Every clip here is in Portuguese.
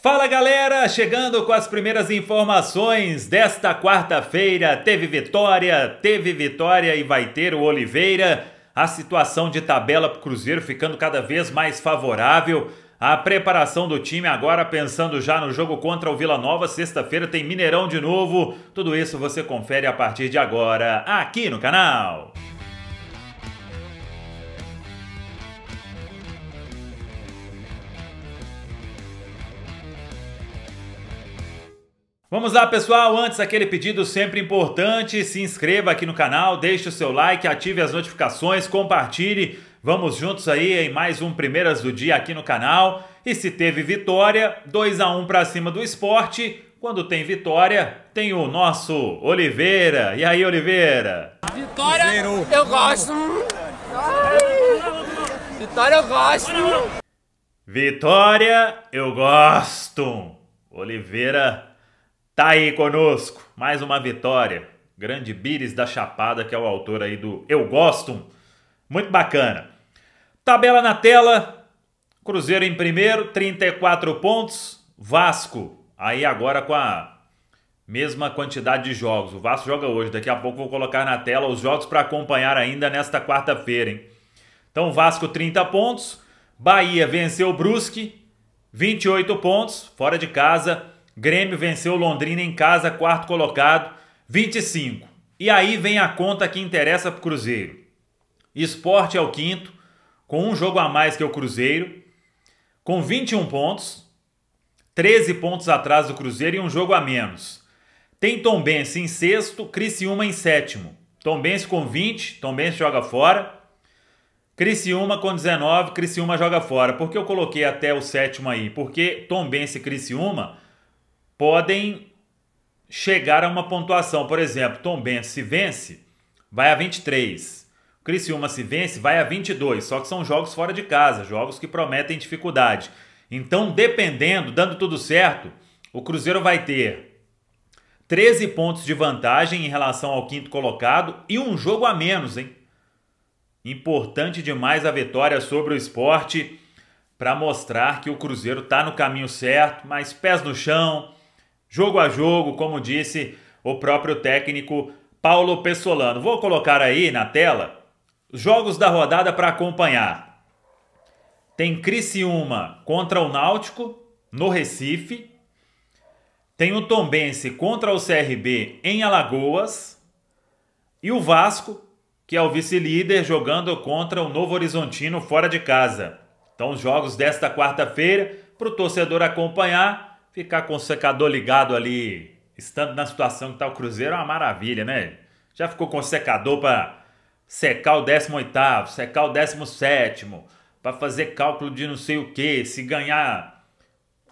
Fala galera, chegando com as primeiras informações desta quarta-feira. Teve vitória, teve vitória e vai ter o Oliveira. A situação de tabela para o Cruzeiro ficando cada vez mais favorável. A preparação do time agora pensando já no jogo contra o Vila Nova. Sexta-feira tem Mineirão de novo. Tudo isso você confere a partir de agora aqui no canal. Vamos lá, pessoal. Antes, aquele pedido sempre importante: se inscreva aqui no canal, deixe o seu like, ative as notificações, compartilhe. Vamos juntos aí em mais um Primeiras do Dia aqui no canal. E se teve vitória, 2 a 1 para cima do esporte. Quando tem vitória, tem o nosso Oliveira. E aí, Oliveira? Vitória, eu gosto. Ai, vitória, eu gosto. Vitória, eu gosto. Oliveira Tá aí conosco, mais uma vitória. Grande Bires da Chapada, que é o autor aí do Eu Gosto. Muito bacana. Tabela na tela. Cruzeiro em primeiro, 34 pontos. Vasco, aí agora com a mesma quantidade de jogos. O Vasco joga hoje, daqui a pouco vou colocar na tela os jogos para acompanhar ainda nesta quarta-feira, Então, Vasco 30 pontos, Bahia venceu o Brusque, 28 pontos, fora de casa. Grêmio venceu Londrina em casa, quarto colocado, 25. E aí vem a conta que interessa para o Cruzeiro. Esporte é o quinto, com um jogo a mais que o Cruzeiro, com 21 pontos, 13 pontos atrás do Cruzeiro e um jogo a menos. Tem Tombense em sexto, Criciúma em sétimo. Tombense com 20, Tombense joga fora. Criciúma com 19, Criciúma joga fora. Por que eu coloquei até o sétimo aí? Porque Tombense e Criciúma podem chegar a uma pontuação. Por exemplo, Tom Benz se vence, vai a 23. O Criciúma se vence, vai a 22. Só que são jogos fora de casa, jogos que prometem dificuldade. Então, dependendo, dando tudo certo, o Cruzeiro vai ter 13 pontos de vantagem em relação ao quinto colocado e um jogo a menos, hein? Importante demais a vitória sobre o esporte para mostrar que o Cruzeiro está no caminho certo, mas pés no chão, jogo a jogo, como disse o próprio técnico Paulo Pessolano. Vou colocar aí na tela os jogos da rodada para acompanhar. Tem Criciúma contra o Náutico no Recife. Tem o Tombense contra o CRB em Alagoas. E o Vasco, que é o vice-líder, jogando contra o Novo Horizontino fora de casa. Então, os jogos desta quarta-feira para o torcedor acompanhar Ficar com o secador ligado ali, estando na situação que está o Cruzeiro, é uma maravilha, né? Já ficou com o secador para secar o 18 secar o 17 para fazer cálculo de não sei o que, se ganhar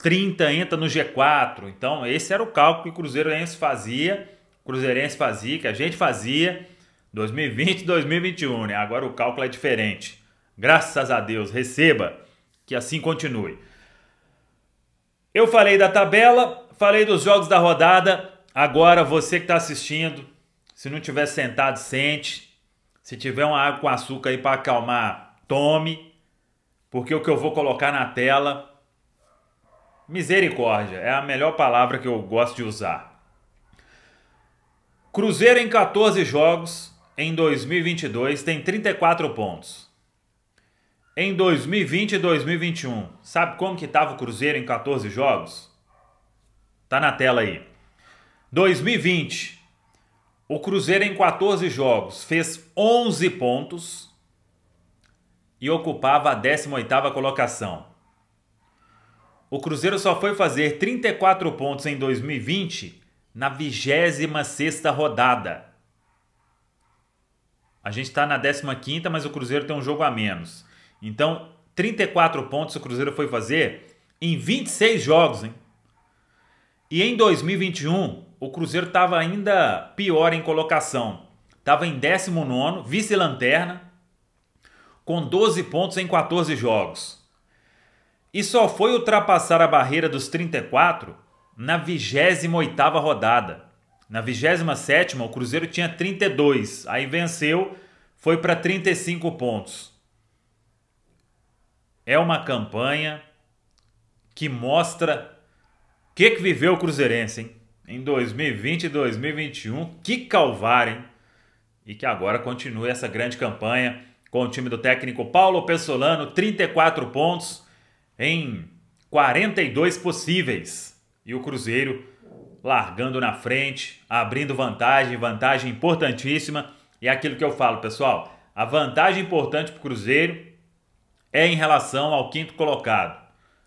30 entra no G4. Então, esse era o cálculo que o Cruzeirense fazia, Cruzeirense fazia, que a gente fazia 2020 2021, né? Agora o cálculo é diferente. Graças a Deus, receba que assim continue. Eu falei da tabela, falei dos jogos da rodada. Agora você que está assistindo, se não tiver sentado, sente. Se tiver uma água com açúcar aí para acalmar, tome. Porque o que eu vou colocar na tela. Misericórdia, é a melhor palavra que eu gosto de usar. Cruzeiro em 14 jogos em 2022 tem 34 pontos em 2020 e 2021. Sabe como que estava o Cruzeiro em 14 jogos? Tá na tela aí. 2020, o Cruzeiro em 14 jogos fez 11 pontos e ocupava a 18ª colocação. O Cruzeiro só foi fazer 34 pontos em 2020 na 26ª rodada. A gente está na 15ª, mas o Cruzeiro tem um jogo a menos. Então, 34 pontos o Cruzeiro foi fazer em 26 jogos, hein? E em 2021, o Cruzeiro estava ainda pior em colocação. Estava em 19, vice-lanterna, com 12 pontos em 14 jogos. E só foi ultrapassar a barreira dos 34 na 28 rodada. Na 27ª, o Cruzeiro tinha 32, aí venceu, foi para 35 pontos é uma campanha que mostra o que, que viveu o Cruzeirense hein? em 2020 e 2021. Que calvar E que agora continue essa grande campanha com o time do técnico Paulo Pessolano, 34 pontos em 42 possíveis. E o Cruzeiro largando na frente, abrindo vantagem, vantagem importantíssima. E é aquilo que eu falo, pessoal, a vantagem importante para o Cruzeiro é em relação ao quinto colocado.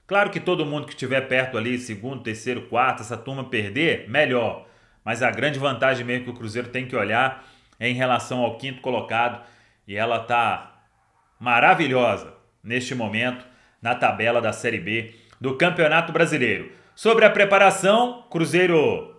Claro que todo mundo que estiver perto ali, segundo, terceiro, quarto, essa turma perder, melhor. Mas a grande vantagem mesmo que o Cruzeiro tem que olhar é em relação ao quinto colocado. E ela está maravilhosa neste momento na tabela da Série B do Campeonato Brasileiro. Sobre a preparação, Cruzeiro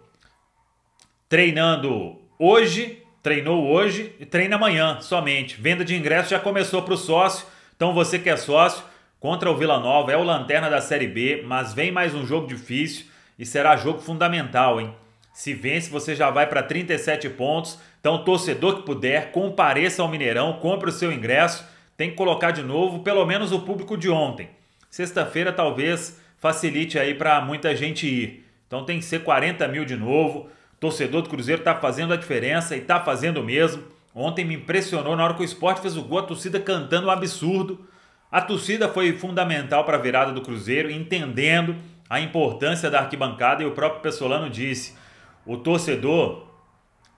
treinando hoje, treinou hoje e treina amanhã somente. Venda de ingresso já começou para o sócio então você que é sócio, contra o Vila Nova, é o lanterna da Série B, mas vem mais um jogo difícil e será jogo fundamental, hein? Se vence, você já vai para 37 pontos. Então, torcedor que puder, compareça ao Mineirão, compre o seu ingresso. Tem que colocar de novo pelo menos o público de ontem. Sexta-feira talvez facilite aí para muita gente ir. Então tem que ser 40 mil de novo. Torcedor do Cruzeiro está fazendo a diferença e está fazendo mesmo. Ontem me impressionou na hora que o esporte fez o gol, a torcida cantando um absurdo. A torcida foi fundamental para a virada do Cruzeiro, entendendo a importância da arquibancada e o próprio Pessolano disse: o torcedor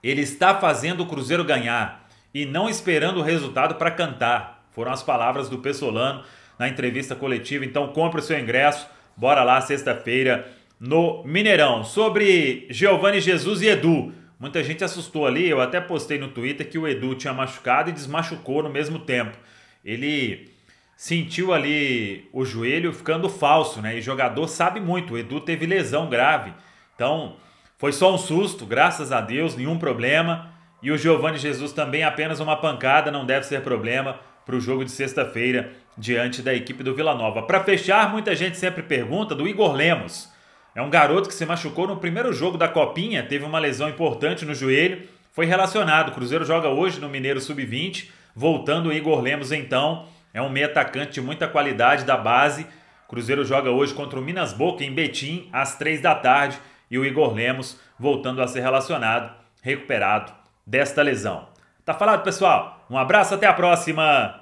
ele está fazendo o Cruzeiro ganhar e não esperando o resultado para cantar. Foram as palavras do Pessolano na entrevista coletiva. Então compre o seu ingresso, bora lá sexta-feira no Mineirão. Sobre Giovanni Jesus e Edu. Muita gente assustou ali, eu até postei no Twitter que o Edu tinha machucado e desmachucou no mesmo tempo. Ele sentiu ali o joelho ficando falso, né? E jogador sabe muito, o Edu teve lesão grave. Então, foi só um susto, graças a Deus, nenhum problema. E o Giovanni Jesus também apenas uma pancada, não deve ser problema para o jogo de sexta-feira diante da equipe do Vila Nova. Para fechar, muita gente sempre pergunta do Igor Lemos. É um garoto que se machucou no primeiro jogo da Copinha, teve uma lesão importante no joelho, foi relacionado. O Cruzeiro joga hoje no Mineiro Sub-20, voltando o Igor Lemos então. É um meio atacante de muita qualidade da base. O Cruzeiro joga hoje contra o Minas Boca em Betim, às três da tarde, e o Igor Lemos voltando a ser relacionado, recuperado desta lesão. Tá falado, pessoal? Um abraço, até a próxima.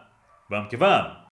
Vamos que vamos!